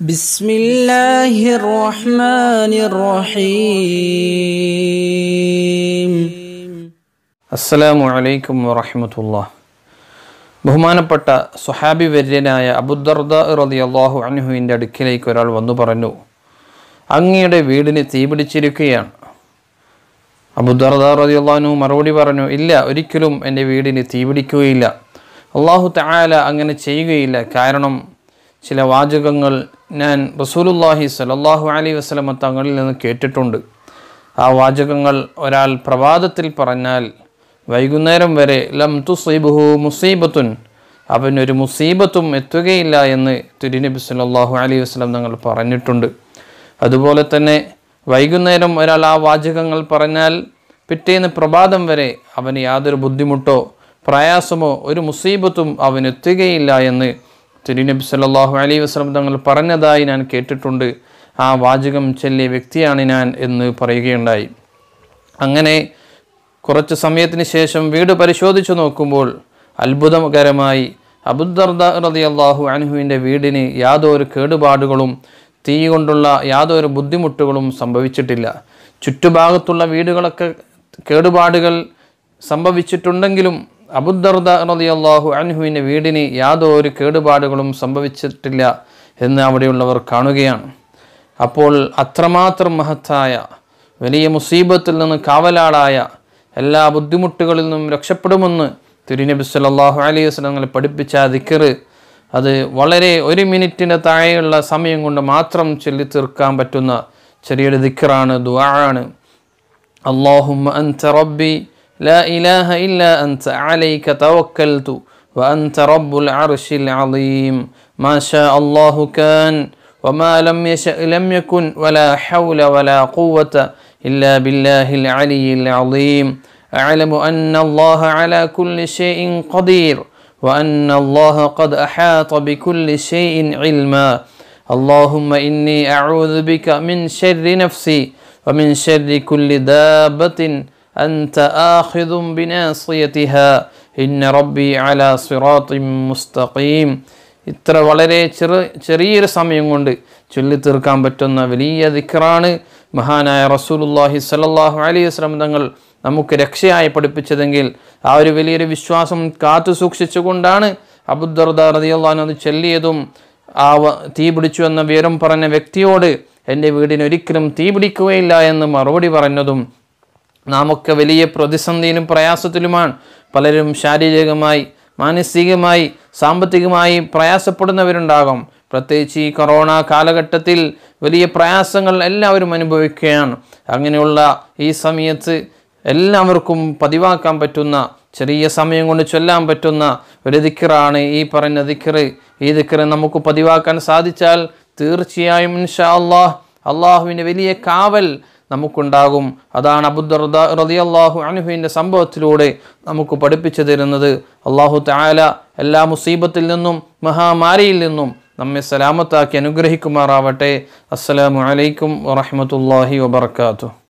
بسم الله الرحمن الرحيم السلام عليكم ورحمة الله ബഹുമാനപ്പെട്ട സുഹാബി വര്യനായ അബുദർദ റതി അള്ളാഹു അൻഹുവിൻ്റെ അടുക്കിലേക്ക് ഒരാൾ വന്നു പറഞ്ഞു അങ്ങയുടെ വീടിന് തീപിടിച്ചിരിക്കുകയാണ് അബുദർദ റതി അള്ളാഹു മറുപടി പറഞ്ഞു ഇല്ല ഒരിക്കലും എൻ്റെ വീടിന് തീപിടിക്കുകയില്ല അള്ളാഹു തായാല അങ്ങനെ ചെയ്യുകയില്ല കാരണം ചില വാചകങ്ങൾ ഞാൻ റസൂലുല്ലാഹി സലല്ലാഹു അലൈ വസ്ലമ തങ്ങളിൽ നിന്ന് കേട്ടിട്ടുണ്ട് ആ വാചകങ്ങൾ ഒരാൾ പ്രഭാതത്തിൽ പറഞ്ഞാൽ വൈകുന്നേരം വരെ ലം തുസീബുഹു മുസീബത്തുൻ അവനൊരു മുസീബത്തും എത്തുകയില്ല എന്ന് തിരുനബി സലല്ലാഹു അലൈഹി വസ്ലം തങ്ങൾ പറഞ്ഞിട്ടുണ്ട് അതുപോലെ തന്നെ വൈകുന്നേരം ഒരാൾ ആ വാചകങ്ങൾ പറഞ്ഞാൽ പിറ്റേന്ന് പ്രഭാതം വരെ അവന് യാതൊരു ബുദ്ധിമുട്ടോ പ്രയാസമോ ഒരു മുസീബത്തും അവനെത്തുകയില്ല എന്ന് തിരുനബി സല്ലാഹു അലൈ വസ്ലം തങ്ങൾ പറഞ്ഞതായി ഞാൻ കേട്ടിട്ടുണ്ട് ആ വാചകം ചൊല്ലിയ വ്യക്തിയാണ് ഞാൻ എന്ന് പറയുകയുണ്ടായി അങ്ങനെ കുറച്ച് സമയത്തിന് ശേഷം വീട് പരിശോധിച്ചു നോക്കുമ്പോൾ അത്ഭുതകരമായി അബുദർദ റതി അള്ളാഹു അനുഹുവിൻ്റെ വീടിന് യാതൊരു കേടുപാടുകളും തീ കൊണ്ടുള്ള യാതൊരു ബുദ്ധിമുട്ടുകളും സംഭവിച്ചിട്ടില്ല ചുറ്റുഭാഗത്തുള്ള വീടുകളൊക്കെ കേടുപാടുകൾ സംഭവിച്ചിട്ടുണ്ടെങ്കിലും അബുദർദ റളിയല്ലാഹു അൻഹുവിൻ്റെ വീടിന് യാതൊരു കേടുപാടുകളും സംഭവിച്ചിട്ടില്ല എന്ന് അവിടെയുള്ളവർ കാണുകയാണ് അപ്പോൾ അത്രമാത്രം മഹത്തായ വലിയ മുസീബത്തിൽ നിന്ന് കാവലാളായ എല്ലാ ബുദ്ധിമുട്ടുകളിൽ നിന്നും രക്ഷപ്പെടുമെന്ന് തിരുനബി സല്ലാഹു അലൈഹി വസ്ലങ്ങൾ പഠിപ്പിച്ച ദിക്കർ അത് വളരെ ഒരു മിനിറ്റിൻ്റെ താഴെയുള്ള സമയം കൊണ്ട് മാത്രം ചൊല്ലി തീർക്കാൻ പറ്റുന്ന ചെറിയൊരു ദിക്കറാണ് ദുആാണ് അള്ളാഹു അൻ റബ്ബി لا إله إلا أنت عليك توكلت وأنت رب العرش العظيم ما شاء الله كان وما لم يشأ لم يكن ولا حول ولا قوة إلا بالله العلي العظيم أعلم أن الله على كل شيء قدير وأن الله قد أحاط بكل شيء علما اللهم إني أعوذ بك من شر نفسي ومن شر كل دابة أنت آخذ بناصيتها إن ربي على صراط مستقيم ഇത്ര വളരെ ചെറു ചെറിയൊരു സമയം കൊണ്ട് ചൊല്ലി തീർക്കാൻ പറ്റുന്ന വലിയ ദിക്റാണ് മഹാനായ റസൂലുല്ലാഹി സലല്ലാഹു അലൈഹി വസ്ലം തങ്ങൾ നമുക്ക് രക്ഷയായി പഠിപ്പിച്ചതെങ്കിൽ ആ ഒരു വലിയൊരു വിശ്വാസം കാത്തു സൂക്ഷിച്ചുകൊണ്ടാണ് അബുദർദ റതിയുള്ളഹാൻ അത് ചൊല്ലിയതും ആ തീ പിടിച്ചു എന്ന വിവരം പറഞ്ഞ വ്യക്തിയോട് എൻ്റെ വീടിന് ഒരിക്കലും തീ പിടിക്കുകയില്ല എന്ന് മറുപടി പറഞ്ഞതും നാമൊക്കെ വലിയ പ്രതിസന്ധിയിലും പ്രയാസത്തിലുമാണ് പലരും ശാരീരികമായി മാനസികമായി സാമ്പത്തികമായി പ്രയാസപ്പെടുന്നവരുണ്ടാകും പ്രത്യേകിച്ച് ഈ കൊറോണ കാലഘട്ടത്തിൽ വലിയ പ്രയാസങ്ങൾ എല്ലാവരും അനുഭവിക്കുകയാണ് അങ്ങനെയുള്ള ഈ സമയത്ത് എല്ലാവർക്കും പതിവാക്കാൻ പറ്റുന്ന ചെറിയ സമയം കൊണ്ട് ചൊല്ലാൻ പറ്റുന്ന ഒരു ദിക്കറാണ് ഈ പറഞ്ഞ ദിക്കറ് ഈ ദിക്കറ് നമുക്ക് പതിവാക്കാൻ സാധിച്ചാൽ തീർച്ചയായും ഇൻഷാ അള്ളാഹ് അള്ളാഹുവിൻ്റെ വലിയ കാവൽ നമുക്കുണ്ടാകും അതാണ് റതി അള്ളാഹു അനുഹുവിൻ്റെ സംഭവത്തിലൂടെ നമുക്ക് പഠിപ്പിച്ചു തരുന്നത് അള്ളാഹു താല എല്ലാ മുസീബത്തിൽ നിന്നും മഹാമാരിയിൽ നിന്നും നമ്മെ സലാമത്താക്കി അനുഗ്രഹിക്കുമാറാവട്ടെ അസ്സലാമു അലൈക്കും വറഹമത്തല്ലാഹി വാത്തു